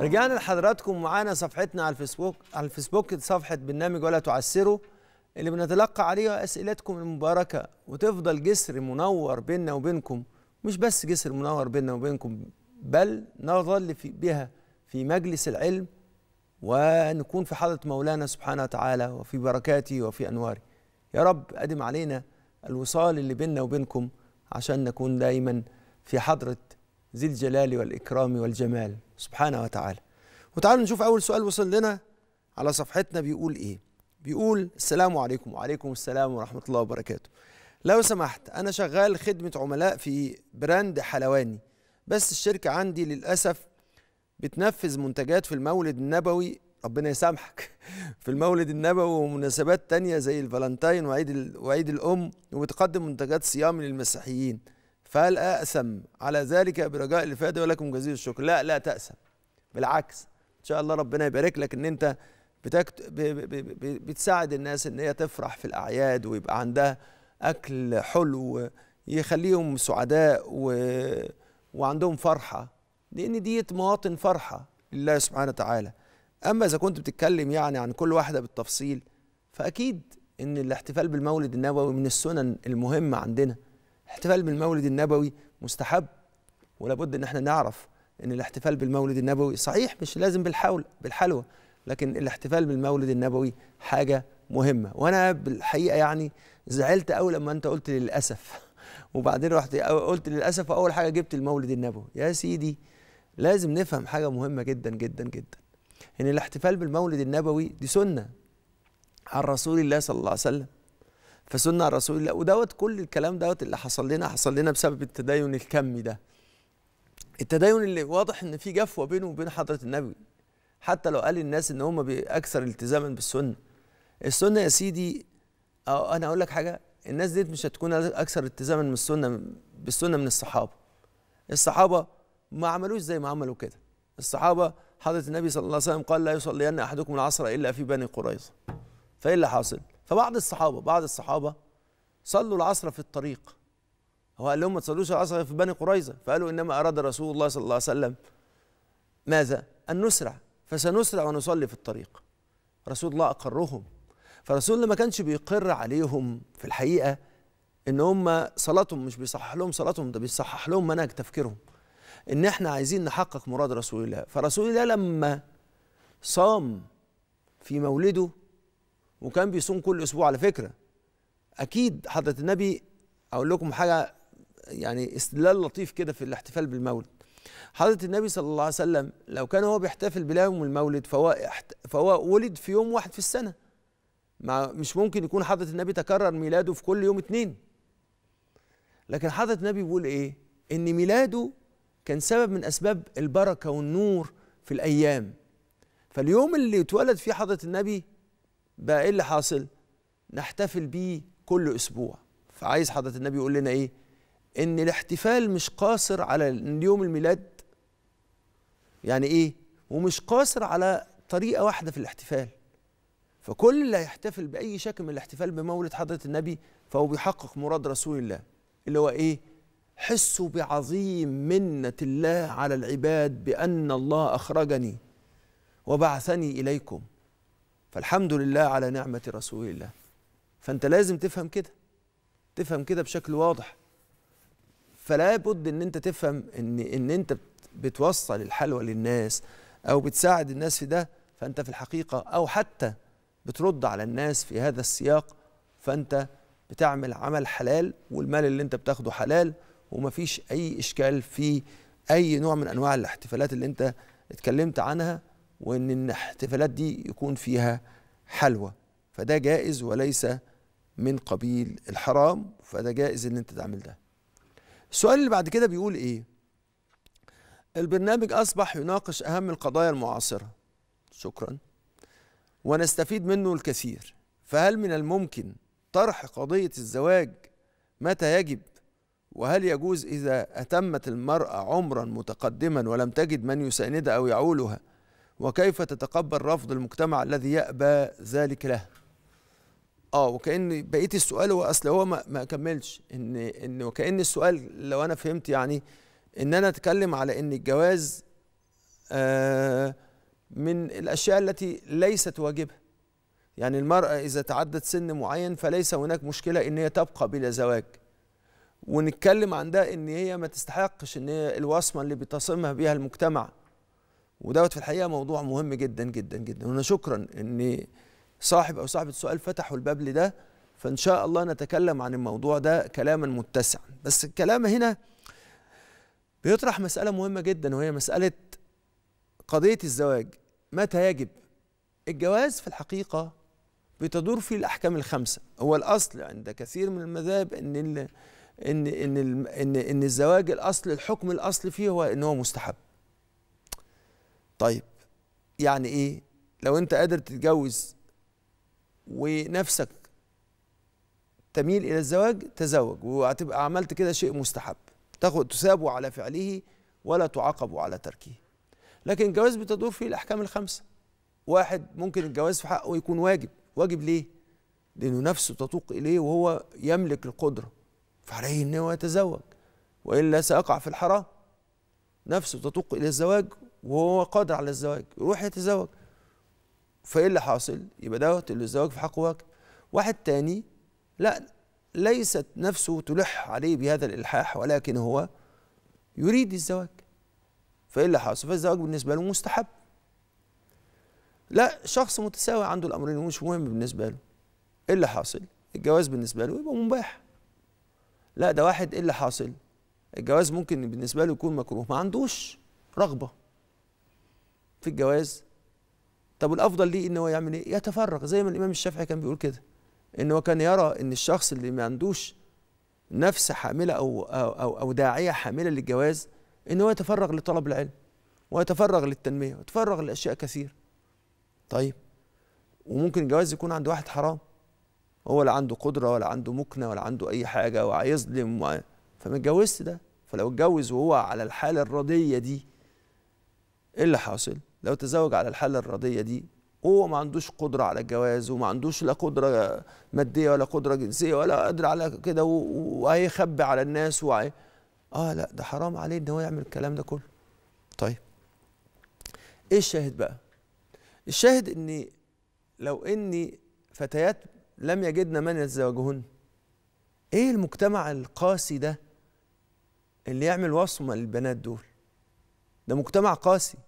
رجعنا لحضراتكم معانا صفحتنا على الفيسبوك على الفيسبوك صفحه برنامج ولا تعسروا اللي بنتلقى عليها اسئلتكم المباركه وتفضل جسر منور بيننا وبينكم مش بس جسر منور بيننا وبينكم بل نظل في بها في مجلس العلم ونكون في حضره مولانا سبحانه وتعالى وفي بركاته وفي انواره يا رب ادم علينا الوصال اللي بيننا وبينكم عشان نكون دايما في حضره ذي الجلال والإكرام والجمال سبحانه وتعالى وتعالوا نشوف أول سؤال وصل لنا على صفحتنا بيقول إيه بيقول السلام عليكم وعليكم السلام ورحمة الله وبركاته لو سمحت أنا شغال خدمة عملاء في براند حلواني بس الشركة عندي للأسف بتنفذ منتجات في المولد النبوي ربنا يسامحك في المولد النبوي ومناسبات تانية زي الفالنتاين وعيد وعيد الأم وبتقدم منتجات صيام للمسيحيين فهل أأسم على ذلك برجاء الإفادة ولكم جزيل الشكر لا لا تأسم بالعكس إن شاء الله ربنا يبارك لك إن أنت بتكت... ب... ب... ب... بتساعد الناس إن هي تفرح في الأعياد ويبقى عندها أكل حلو يخليهم سعداء و... وعندهم فرحة لأن ديت مواطن فرحة لله سبحانه وتعالى أما إذا كنت بتتكلم يعني عن كل واحدة بالتفصيل فأكيد إن الاحتفال بالمولد النبوي من السنن المهمة عندنا الاحتفال بالمولد النبوي مستحب ولابد ان احنا نعرف ان الاحتفال بالمولد النبوي صحيح مش لازم بالحول بالحلوى لكن الاحتفال بالمولد النبوي حاجه مهمه وانا بالحقيقه يعني زعلت قوي لما انت قلت للاسف وبعدين رحت قلت للاسف اول حاجه جبت المولد النبوي يا سيدي لازم نفهم حاجه مهمه جدا جدا جدا ان الاحتفال بالمولد النبوي دي سنه عن رسول الله صلى الله عليه وسلم فسنة الرسول الله ودوت كل الكلام دوت اللي حصل لنا حصل لنا بسبب التدين الكمي ده التدين اللي واضح ان في جفوه بينه وبين حضره النبي حتى لو قال الناس ان هم اكثر التزاما بالسنه السنه يا سيدي أو انا اقول لك حاجه الناس دي مش هتكون اكثر التزاما بالسنه بالسنه من الصحابه الصحابه ما عملوش زي ما عملوا كده الصحابه حضره النبي صلى الله عليه وسلم قال لا يصلين احدكم العصر الا في بني قريظه فايه اللي حاصل فبعض الصحابه بعض الصحابه صلوا العصر في الطريق هو قال لهم ما تصلوش العصر في بني قريظه فقالوا انما اراد رسول الله صلى الله عليه وسلم ماذا ان نسرع فسنسرع ونصلي في الطريق رسول الله اقرهم فرسول الله ما كانش بيقر عليهم في الحقيقه ان هم صلاتهم مش بيصحح لهم صلاتهم ده بيصحح لهم منهج تفكيرهم ان احنا عايزين نحقق مراد رسول الله فرسول الله لما صام في مولده وكان بيصوم كل اسبوع على فكره اكيد حضره النبي اقول لكم حاجه يعني استدلال لطيف كده في الاحتفال بالمولد حضره النبي صلى الله عليه وسلم لو كان هو بيحتفل بيوم المولد فهو فهو ولد في يوم واحد في السنه ما مش ممكن يكون حضره النبي تكرر ميلاده في كل يوم اتنين لكن حضره النبي بيقول ايه ان ميلاده كان سبب من اسباب البركه والنور في الايام فاليوم اللي اتولد فيه حضره النبي بقى ايه اللي حاصل نحتفل بيه كل اسبوع فعايز حضره النبي يقول لنا ايه ان الاحتفال مش قاصر على يوم الميلاد يعني ايه ومش قاصر على طريقه واحده في الاحتفال فكل اللي هيحتفل باي شكل من الاحتفال بمولد حضره النبي فهو بيحقق مراد رسول الله اللي هو ايه حسوا بعظيم منه الله على العباد بان الله اخرجني وبعثني اليكم فالحمد لله على نعمة رسول الله فأنت لازم تفهم كده تفهم كده بشكل واضح فلا بد ان انت تفهم ان ان انت بتوصل الحلوى للناس او بتساعد الناس في ده فانت في الحقيقه او حتى بترد على الناس في هذا السياق فانت بتعمل عمل حلال والمال اللي انت بتاخده حلال ومفيش اي اشكال في اي نوع من انواع الاحتفالات اللي انت اتكلمت عنها وان الاحتفالات دي يكون فيها حلوى فده جائز وليس من قبيل الحرام فده جائز ان انت تعمل ده السؤال اللي بعد كده بيقول ايه البرنامج اصبح يناقش اهم القضايا المعاصره شكرا ونستفيد منه الكثير فهل من الممكن طرح قضيه الزواج متى يجب وهل يجوز اذا اتمت المراه عمرا متقدما ولم تجد من يساندها او يعولها وكيف تتقبل رفض المجتمع الذي يأبى ذلك له اه وكأن بقية السؤال هو أصل هو ما, ما كملش إن إن وكأن السؤال لو أنا فهمت يعني إن أنا أتكلم على إن الجواز آه من الأشياء التي ليست واجبة يعني المرأة إذا تعدت سن معين فليس هناك مشكلة إن هي تبقى بلا زواج ونتكلم عن ده إن هي ما تستحقش إن هي الوصمة اللي بتصمها بيها المجتمع ودوت في الحقيقه موضوع مهم جدا جدا جدا وانا شكرا ان صاحب او صاحبه السؤال فتحوا الباب لده فان شاء الله نتكلم عن الموضوع ده كلاما متسعا بس الكلام هنا بيطرح مساله مهمه جدا وهي مساله قضيه الزواج متى يجب الجواز في الحقيقه بتدور فيه الاحكام الخمسه هو الاصل عند كثير من المذاهب ان ان ان ان, إن الزواج الاصل الحكم الاصل فيه هو ان هو مستحب طيب يعني ايه لو انت قادر تتجوز ونفسك تميل الى الزواج تزوج وهتبقى عملت كده شيء مستحب تاخد تثاب على فعله ولا تعاقب على تركه لكن الجواز بتدور فيه الاحكام الخمسه واحد ممكن الجواز في حقه يكون واجب واجب ليه لانه نفسه تتوق اليه وهو يملك القدره فعليه انه يتزوج والا سيقع في الحرام نفسه تتوق الى الزواج وهو قادر على الزواج يروح يتزوج فايه اللي حاصل يبقى دوت الزواج في حقه واجب واحد تاني لا ليست نفسه تلح عليه بهذا الالحاح ولكن هو يريد الزواج فايه اللي حاصل فالزواج بالنسبه له مستحب لا شخص متساوي عنده الامرين ومش مهم بالنسبه له ايه اللي حاصل الجواز بالنسبه له يبقى مباح لا ده واحد ايه اللي حاصل الجواز ممكن بالنسبه له يكون مكروه ما عندوش رغبه في الجواز طب والافضل ليه ان هو يعمل ايه يتفرغ زي ما الامام الشافعي كان بيقول كده ان هو كان يرى ان الشخص اللي ما عندوش نفس حامله او او او, أو داعيه حامله للجواز ان هو يتفرغ لطلب العلم ويتفرغ للتنميه ويتفرغ لاشياء كثير طيب وممكن الجواز يكون عند واحد حرام هو لا عنده قدره ولا عنده مكنه ولا عنده اي حاجه وهيظلم و... فما اتجوزش ده فلو اتجوز وهو على الحاله الرضيه دي ايه اللي حاصل لو تزوج على الحاله الرضيه دي وهو ما عندوش قدره على الجواز وما عندوش لا قدره ماديه ولا قدره جنسيه ولا قادر على كده وهيخبي على الناس وعي اه لا ده حرام عليه ان هو يعمل الكلام ده كله طيب ايه الشاهد بقى الشاهد ان لو اني فتيات لم يجدن من يتزوجهن ايه المجتمع القاسي ده اللي يعمل وصمه للبنات دول ده مجتمع قاسي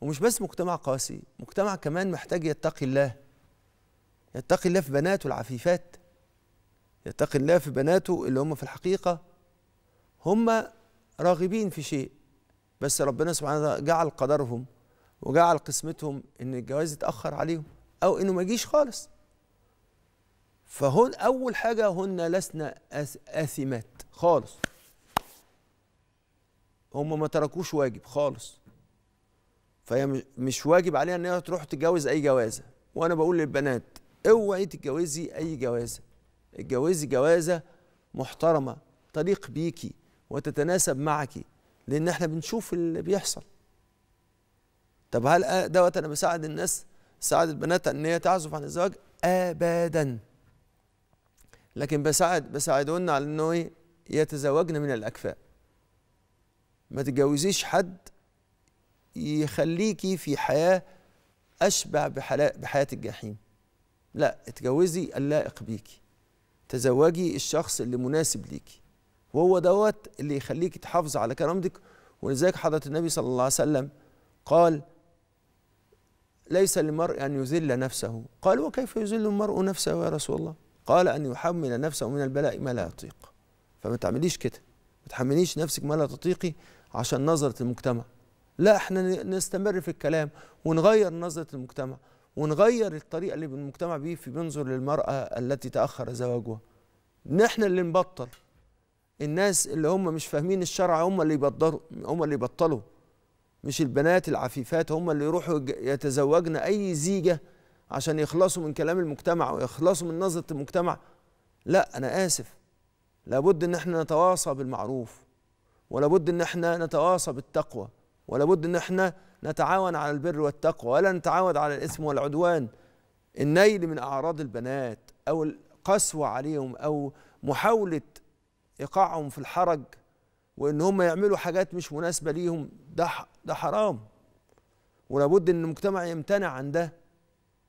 ومش بس مجتمع قاسي مجتمع كمان محتاج يتقي الله يتقي الله في بناته العفيفات يتقي الله في بناته اللي هم في الحقيقة هم راغبين في شيء بس ربنا سبحانه وتعالى جعل قدرهم وجعل قسمتهم ان الجواز يتأخر عليهم او انه ما يجيش خالص فهن اول حاجة هن لسنا آثمات خالص هم ما تركوش واجب خالص فهي مش واجب عليها ان هي تروح تتجوز اي جوازه وانا بقول للبنات اوعي تتجوزي اي جوازه اتجوزي جوازه محترمه تليق بيكي وتتناسب معك لان احنا بنشوف اللي بيحصل طب هل دوت انا بساعد الناس ساعد البنات ان هي تعزف عن الزواج ابدا لكن بساعد بساعدهن على انه إيه، يتزوجن من الاكفاء ما تتجوزيش حد يخليكي في حياه اشبع بحياه الجحيم لا اتجوزي اللائق بيكي تزوجي الشخص اللي مناسب ليكي وهو دوت اللي يخليكي تحافظي على كرامتك ولذلك حضره النبي صلى الله عليه وسلم قال ليس للمرء ان يذل نفسه قال وكيف يذل المرء نفسه يا رسول الله قال ان يحمل نفسه من البلاء ما لا يطيق فما تعمليش كده ما تحمليش نفسك ما لا تطيقي عشان نظره المجتمع لا احنا نستمر في الكلام ونغير نظرة المجتمع ونغير الطريقة اللي المجتمع بيه في بينظر للمرأة التي تأخر زواجها نحن اللي نبطل الناس اللي هم مش فاهمين الشرع هم اللي يبطلوا هم اللي يبطلوا مش البنات العفيفات هم اللي يروحوا يتزوجن اي زيجه عشان يخلصوا من كلام المجتمع ويخلصوا من نظره المجتمع لا انا اسف لابد ان احنا نتواصى بالمعروف ولابد ان احنا نتواصى بالتقوى ولابد ان احنا نتعاون على البر والتقوى ولا نتعاون على الاثم والعدوان النيل من اعراض البنات او القسوه عليهم او محاوله ايقاعهم في الحرج وان هم يعملوا حاجات مش مناسبه ليهم ده ده حرام ولابد ان المجتمع يمتنع عن ده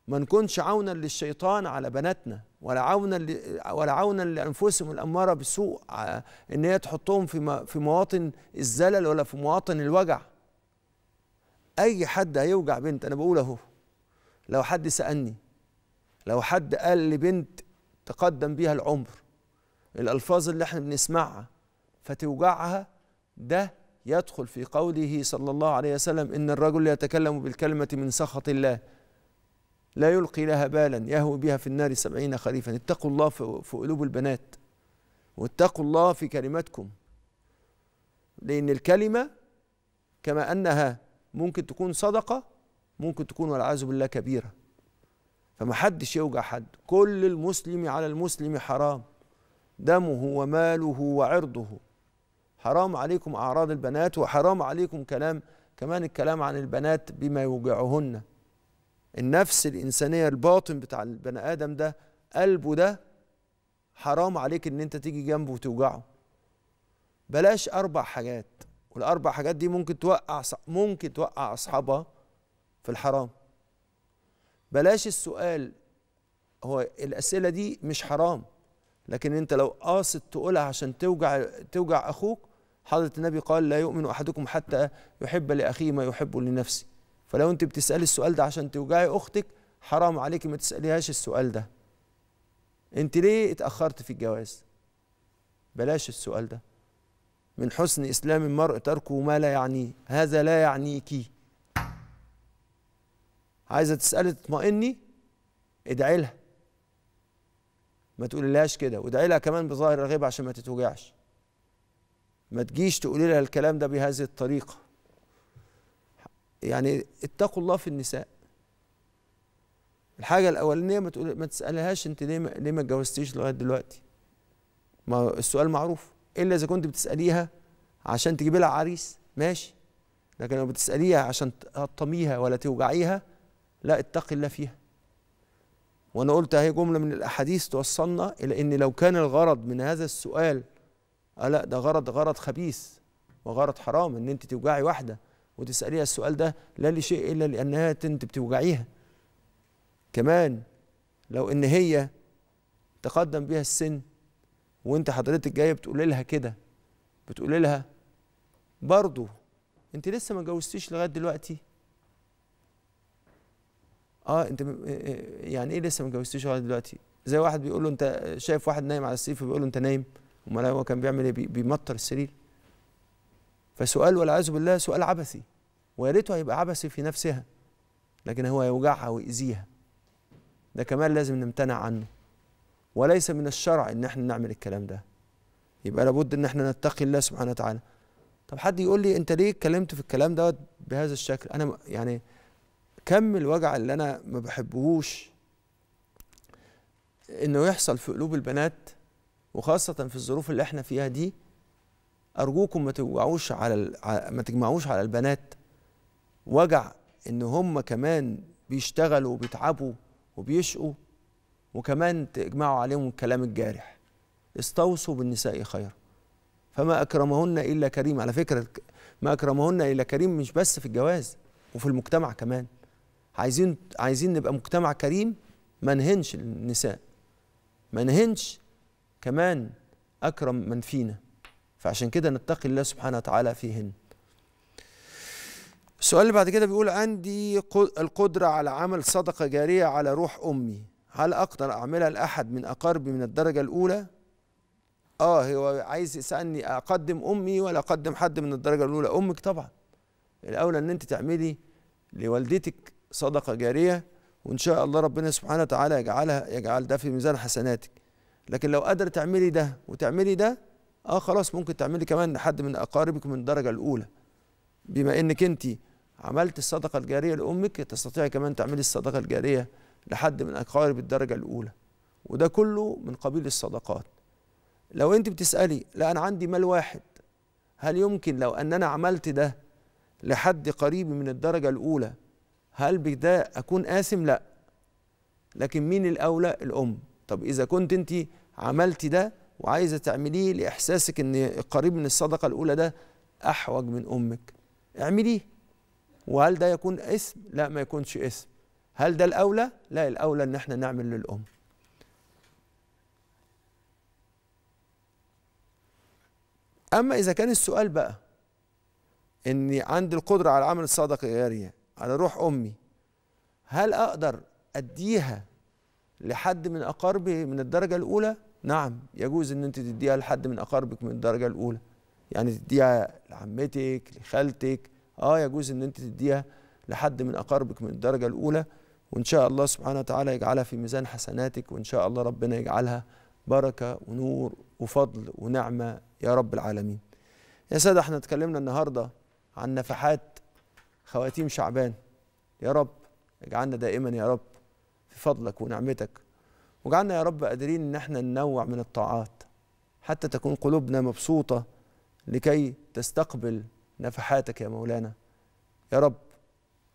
ما نكونش عونا للشيطان على بناتنا ولا عونا ولا عونا لانفسهم الاماره بالسوء آه، ان هي تحطهم في في مواطن الزلل ولا في مواطن الوجع اي حد هيوجع بنت انا بقول اهو لو حد سالني لو حد قال لبنت تقدم بيها العمر الالفاظ اللي احنا بنسمعها فتوجعها ده يدخل في قوله صلى الله عليه وسلم ان الرجل يتكلم بالكلمه من سخط الله لا يلقي لها بالا يهوي بها في النار سبعين خريفا اتقوا الله في قلوب البنات واتقوا الله في كلماتكم لأن الكلمة كما أنها ممكن تكون صدقة ممكن تكون والعياذ بالله كبيرة فمحدش يوجع حد كل المسلم على المسلم حرام دمه وماله وعرضه حرام عليكم أعراض البنات وحرام عليكم كلام كمان الكلام عن البنات بما يوجعهن النفس الإنسانية الباطن بتاع البني آدم ده قلبه ده حرام عليك إن أنت تيجي جنبه وتوجعه بلاش أربع حاجات والاربع حاجات دي ممكن توقع ممكن توقع اصحابها في الحرام بلاش السؤال هو الاسئله دي مش حرام لكن انت لو قاصد تقولها عشان توجع توجع اخوك حضره النبي قال لا يؤمن احدكم حتى يحب لاخيه ما يحب لنفسه فلو انت بتسالي السؤال ده عشان توجعي اختك حرام عليك ما تساليهاش السؤال ده انت ليه اتاخرت في الجواز بلاش السؤال ده من حسن إسلام المرء تركه ما لا يعنيه هذا لا يعنيك عايزة تسألي تطمئني ادعي لها ما تقوليلهاش كده وادعي لها كمان بظاهر الغيب عشان ما تتوجعش ما تجيش تقولي لها الكلام ده بهذه الطريقة يعني اتقوا الله في النساء الحاجة الأولانية ما, تقول ما تسألهاش أنت ليه ما, ليه ما اتجوزتيش لغاية دلوقتي ما السؤال معروف الا اذا كنت بتساليها عشان تجيب لها عريس ماشي لكن لو بتساليها عشان تطميها ولا توجعيها لا اتقي الله فيها وانا قلت اهي جمله من الاحاديث توصلنا الى ان لو كان الغرض من هذا السؤال آه لا ده غرض غرض خبيث وغرض حرام ان انت توجعي واحده وتساليها السؤال ده لا لشيء الا لانها انت بتوجعيها كمان لو ان هي تقدم بها السن وانت حضرتك جايه بتقولي لها كده بتقولي لها برضه انت لسه ما اتجوزتيش لغايه دلوقتي اه انت آه، آه، يعني ايه لسه ما اتجوزتيش لغايه دلوقتي زي واحد بيقول له انت شايف واحد نايم على السرير فبيقول له انت نايم امال هو كان بيعمل ايه بيمطر السرير فسؤال والعياذ بالله سؤال عبثي ويا ريته هيبقى عبثي في نفسها لكن هو يوجعها ويأذيها ده كمان لازم نمتنع عنه وليس من الشرع ان احنا نعمل الكلام ده يبقى لابد ان احنا نتقي الله سبحانه وتعالى طب حد يقول لي انت ليه اتكلمت في الكلام دوت بهذا الشكل انا يعني كم الوجع اللي انا ما بحبهوش انه يحصل في قلوب البنات وخاصه في الظروف اللي احنا فيها دي ارجوكم ما توجعوش على ما تجمعوش على البنات وجع ان هم كمان بيشتغلوا وبيتعبوا وبيشقوا وكمان تجمعوا عليهم الكلام الجارح استوصوا بالنساء خيرا فما أكرمهن إلا كريم على فكرة ما أكرمهن إلا كريم مش بس في الجواز وفي المجتمع كمان عايزين عايزين نبقى مجتمع كريم ما نهنش النساء ما نهنش كمان أكرم من فينا فعشان كده نتقي الله سبحانه وتعالى فيهن السؤال اللي بعد كده بيقول عندي القدرة على عمل صدقة جارية على روح أمي هل اقدر اعملها لاحد من اقاربي من الدرجه الاولى اه هو عايز يسالني اقدم امي ولا اقدم حد من الدرجه الاولى امك طبعا الاولى ان انت تعملي لوالدتك صدقه جاريه وان شاء الله ربنا سبحانه وتعالى يجعلها يجعل ده في ميزان حسناتك لكن لو قادره تعملي ده وتعملي ده اه خلاص ممكن تعملي كمان لحد من اقاربك من الدرجه الاولى بما انك انت عملت الصدقه الجاريه لامك تستطيعي كمان تعملي الصدقه الجاريه لحد من أقارب الدرجة الأولى وده كله من قبيل الصدقات لو أنت بتسألي لا أنا عندي مال واحد هل يمكن لو أن أنا عملت ده لحد قريبي من الدرجة الأولى هل بده أكون آثم؟ لا لكن مين الأولى؟ الأم طب إذا كنت أنت عملت ده وعايزة تعمليه لإحساسك أن القريب من الصدقة الأولى ده أحوج من أمك اعمليه وهل ده يكون اسم؟ لا ما يكونش اسم هل ده الاولى لا الاولى ان احنا نعمل للام اما اذا كان السؤال بقى اني عندي القدره على عمل الصدقه الجاريه على روح امي هل اقدر اديها لحد من اقاربي من الدرجه الاولى نعم يجوز ان انت تديها لحد من اقاربك من الدرجه الاولى يعني تديها لعمتك لخالتك اه يجوز ان انت تديها لحد من اقاربك من الدرجه الاولى وإن شاء الله سبحانه وتعالى يجعلها في ميزان حسناتك وإن شاء الله ربنا يجعلها بركة ونور وفضل ونعمة يا رب العالمين يا سادة احنا اتكلمنا النهاردة عن نفحات خواتيم شعبان يا رب اجعلنا دائما يا رب في فضلك ونعمتك واجعلنا يا رب قادرين ان احنا ننوع من الطاعات حتى تكون قلوبنا مبسوطة لكي تستقبل نفحاتك يا مولانا يا رب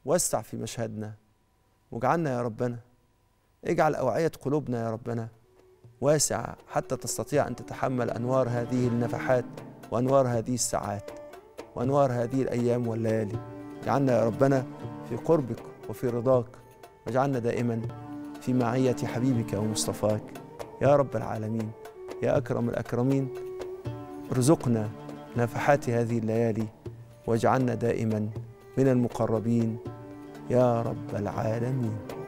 وسع في مشهدنا واجعلنا يا ربنا اجعل أوعية قلوبنا يا ربنا واسعة حتى تستطيع أن تتحمل أنوار هذه النفحات وأنوار هذه الساعات وأنوار هذه الأيام والليالي اجعلنا يا ربنا في قربك وفي رضاك واجعلنا دائما في معية حبيبك ومصطفاك يا رب العالمين يا أكرم الأكرمين ارزقنا نفحات هذه الليالي واجعلنا دائما من المقربين يا رب العالمين